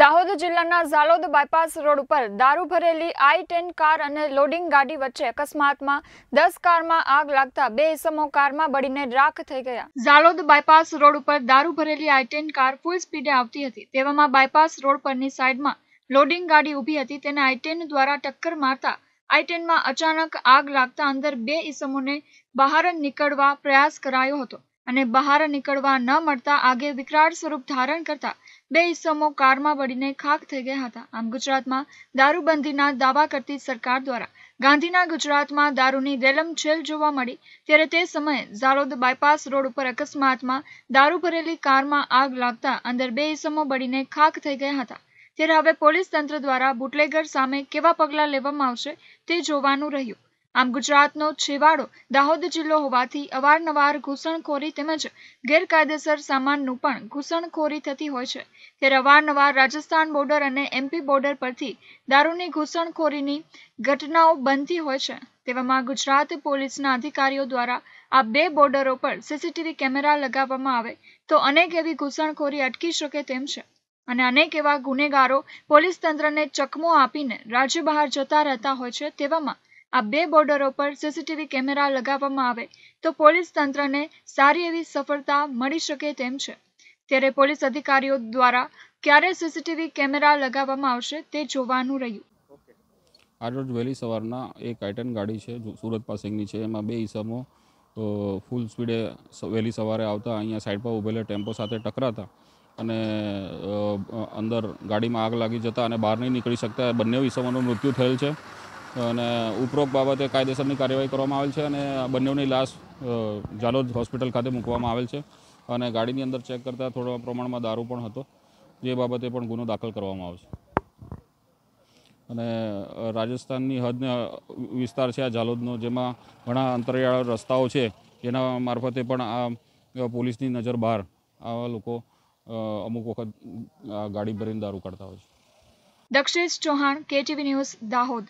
દાહોદ જિલ્લાના Jhalod bypass road ઉપર દારૂ ભરેલી આઈ ટેન કાર અને લોડિંગ ગાડી વચ્ચે અકસ્માતમાં દસ કારમાં આગ લાગતા બે ઇસમો કારમાં બળીને રાખ થઈ ગયા ઝાલોદ બાયપાસ રોડ ઉપર દારૂ ભરેલી આઈ ટેન કાર ફૂલ સ્પીડે આવતી હતી તેવામાં બાયપાસ રોડ પરની સાઇડમાં લોડિંગ ગાડી ઊભી હતી તેને આઈ ટેન દ્વારા ટક્કર મારતા આઈ ટેનમાં અચાનક આગ લાગતા અંદર બે ઇસમોને બહાર નીકળવા પ્રયાસ કરાયો હતો અને બહાર નીકળવા ન મળતા આગે વિકરાળ સ્વરૂપ ધારણ કરતા બે ઇસમો કારમાં વળીને ખાક થઈ ગયા હતા આમ ગુજરાતમાં દારૂબંધીના દાવા કરતી સરકાર દ્વારા ગાંધીના ગુજરાતમાં દારૂની રેલમ છેલ જોવા મળી ત્યારે તે સમયે ઝાલોદ બાયપાસ રોડ ઉપર અકસ્માતમાં દારૂ ભરેલી કારમાં આગ લાગતા અંદર બે ઇસમો બળીને ખાક થઈ ગયા હતા ત્યારે હવે પોલીસ તંત્ર દ્વારા બુટલેગર સામે કેવા પગલાં લેવામાં આવશે તે જોવાનું રહ્યું આમ ગુજરાતનો છેવાડો દાહોદ જિલ્લો હોવાથી અવારનવાર ઘૂસણખોરી તેમજ ગેરકાયદેસર સામાનનું પણ ઘૂસણખોરી થતી હોય છે ત્યારે અવારનવાર રાજસ્થાન બોર્ડર અને એમપી બોર્ડર પરથી દારૂની ઘૂસણખોરીની ઘટનાઓ બનતી હોય છે તેવામાં ગુજરાત પોલીસના અધિકારીઓ દ્વારા આ બે બોર્ડરો પર સીસીટીવી કેમેરા લગાવવામાં આવે તો અનેક એવી ઘૂસણખોરી અટકી શકે તેમ છે અને અનેક એવા ગુનેગારો પોલીસ તંત્રને ચકમો આપીને રાજ્ય બહાર જતા રહેતા હોય છે તેવામાં આ બે બોર્ડરો પર સીસીટીવી કેમેરા લગાવવામાં આવે તો પોલીસ તંત્રને સારી એવી સફળતા મળી શકે તેમ છે ત્યારે પોલીસ અધિકારીઓ દ્વારા ક્યારે સીસીટીવી કેમેરા લગાવવામાં આવશે તે જોવાનું રહ્યું આજરોજ વહેલી સવારના એક આઇટન ગાડી છે સુરત પાસેની છે એમાં બે ઈસમો ફૂલ સ્પીડે વહેલી સવારે આવતા અહીંયા સાઈડ પર ઊભેલા ટેમ્પો સાથે ટકરાતા અને અંદર ગાડીમાં આગ લાગી જતા અને બહાર નહીં નીકળી શકતા બંને ઈસમોનું મૃત્યુ થયેલ છે અને ઉપરોક્ત બાબતે કાયદેસરની કાર્યવાહી કરવામાં આવેલ છે અને બંનેઓની લાશ જાલોદ હોસ્પિટલ ખાતે મૂકવામાં આવેલ છે અને ગાડીની અંદર ચેક કરતાં થોડા પ્રમાણમાં દારૂ પણ હતો જે બાબતે પણ ગુનો દાખલ કરવામાં આવશે અને રાજસ્થાનની હદને વિસ્તાર છે આ જાલોદનો જેમાં ઘણા અંતરિયાળ રસ્તાઓ છે એના મારફતે પણ આ પોલીસની નજર બહાર આવા લોકો અમુક વખત ગાડી ભરીને દારૂ કાઢતા હોય છે દક્ષેશ ચૌહાણ કેટીવી ન્યૂઝ દાહોદ